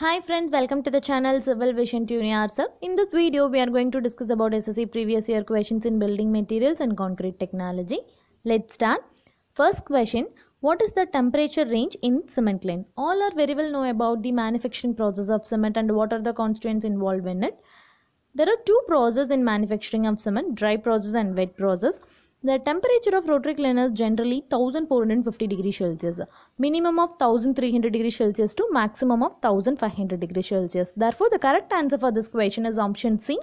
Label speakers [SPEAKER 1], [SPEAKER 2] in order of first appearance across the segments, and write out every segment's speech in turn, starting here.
[SPEAKER 1] Hi friends, welcome to the channel Civil Vision Tune In this video, we are going to discuss about SSC previous year questions in building materials and concrete technology. Let's start. First question, what is the temperature range in cement line? All are very well know about the manufacturing process of cement and what are the constituents involved in it. There are two processes in manufacturing of cement, dry process and wet process. The temperature of rotary is generally 1450 degree Celsius, minimum of 1300 degree Celsius to maximum of 1500 degree Celsius. Therefore, the correct answer for this question is option C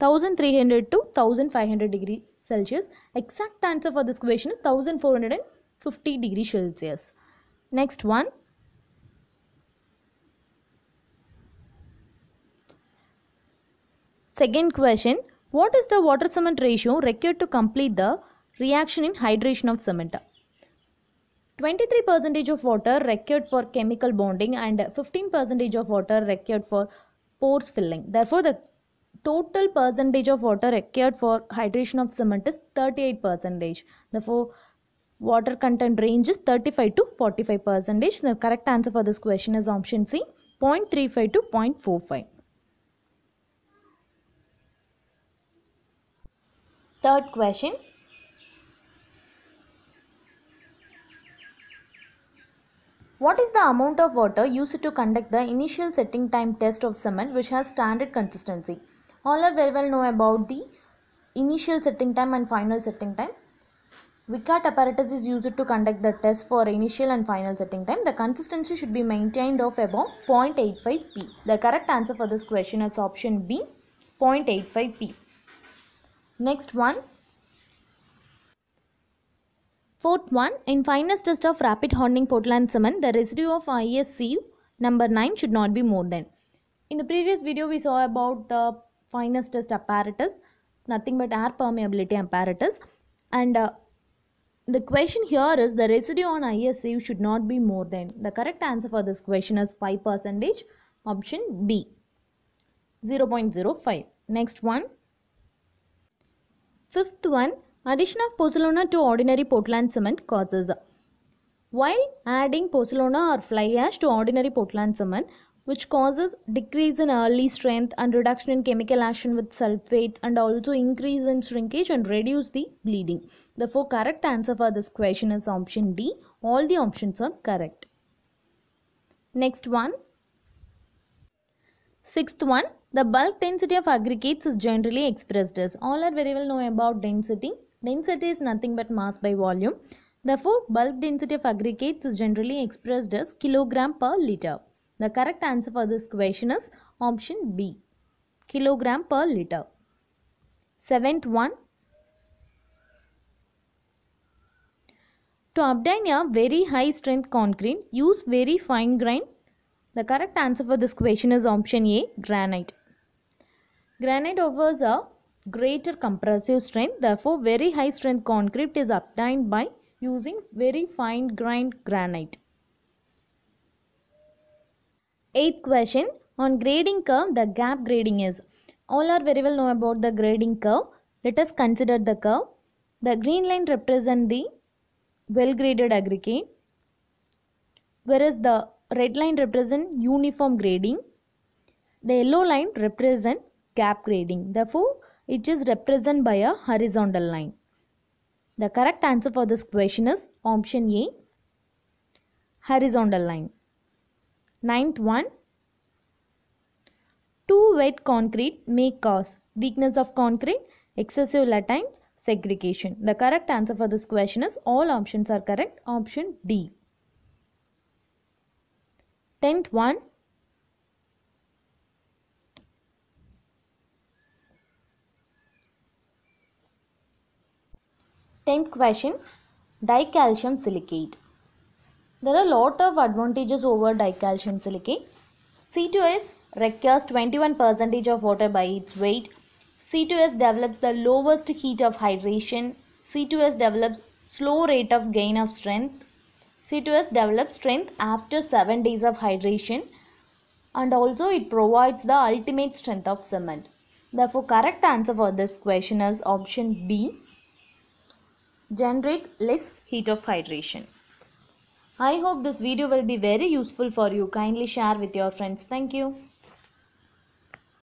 [SPEAKER 1] 1300 to 1500 degree Celsius. Exact answer for this question is 1450 degree Celsius. Next one. Second question what is the water cement ratio required to complete the reaction in hydration of cement? 23 percentage of water required for chemical bonding and 15 percentage of water required for pores filling. Therefore, the total percentage of water required for hydration of cement is 38 percentage. Therefore, water content range is 35 to 45 percentage. The correct answer for this question is option C 0.35 to 0.45. Third question What is the amount of water used to conduct the initial setting time test of cement which has standard consistency? All are very well know about the initial setting time and final setting time. Wickard apparatus is used to conduct the test for initial and final setting time. The consistency should be maintained of about 0.85p. The correct answer for this question is option B 0.85p. Next one. Fourth one, in finest test of rapid hardening Portland cement, the residue of ISCU number 9 should not be more than. In the previous video, we saw about the finest test apparatus, nothing but air permeability apparatus. And uh, the question here is the residue on ISCU should not be more than. The correct answer for this question is 5 percentage, option B, 0.05. Next one. Fifth one, addition of pozzolana to ordinary Portland cement causes. While adding pozzolana or fly ash to ordinary Portland cement, which causes decrease in early strength and reduction in chemical action with sulfates and also increase in shrinkage and reduce the bleeding. Therefore, correct answer for this question is option D. All the options are correct. Next one. Sixth one, the bulk density of aggregates is generally expressed as all are very well know about density. Density is nothing but mass by volume. Therefore, bulk density of aggregates is generally expressed as kilogram per liter. The correct answer for this question is option B, kilogram per liter. Seventh one, To obtain a very high strength concrete, use very fine grain. The correct answer for this question is option A, granite. Granite offers a greater compressive strength. Therefore, very high strength concrete is obtained by using very fine grained granite. Eighth question on grading curve, the gap grading is. All are very well know about the grading curve. Let us consider the curve. The green line represents the well graded aggregate, whereas the red line represents uniform grading. The yellow line represents gap grading. Therefore, it is represented by a horizontal line. The correct answer for this question is option A horizontal line. Ninth one too wet concrete may cause weakness of concrete, excessive latines, segregation. The correct answer for this question is all options are correct option D. Tenth one 10th question dicalcium silicate. There are a lot of advantages over dicalcium silicate. C2S requires 21% of water by its weight. C2S develops the lowest heat of hydration. C2S develops slow rate of gain of strength. C2S develops strength after 7 days of hydration and also it provides the ultimate strength of cement. Therefore correct answer for this question is option B generates less heat of hydration. I hope this video will be very useful for you. Kindly share with your friends. Thank you.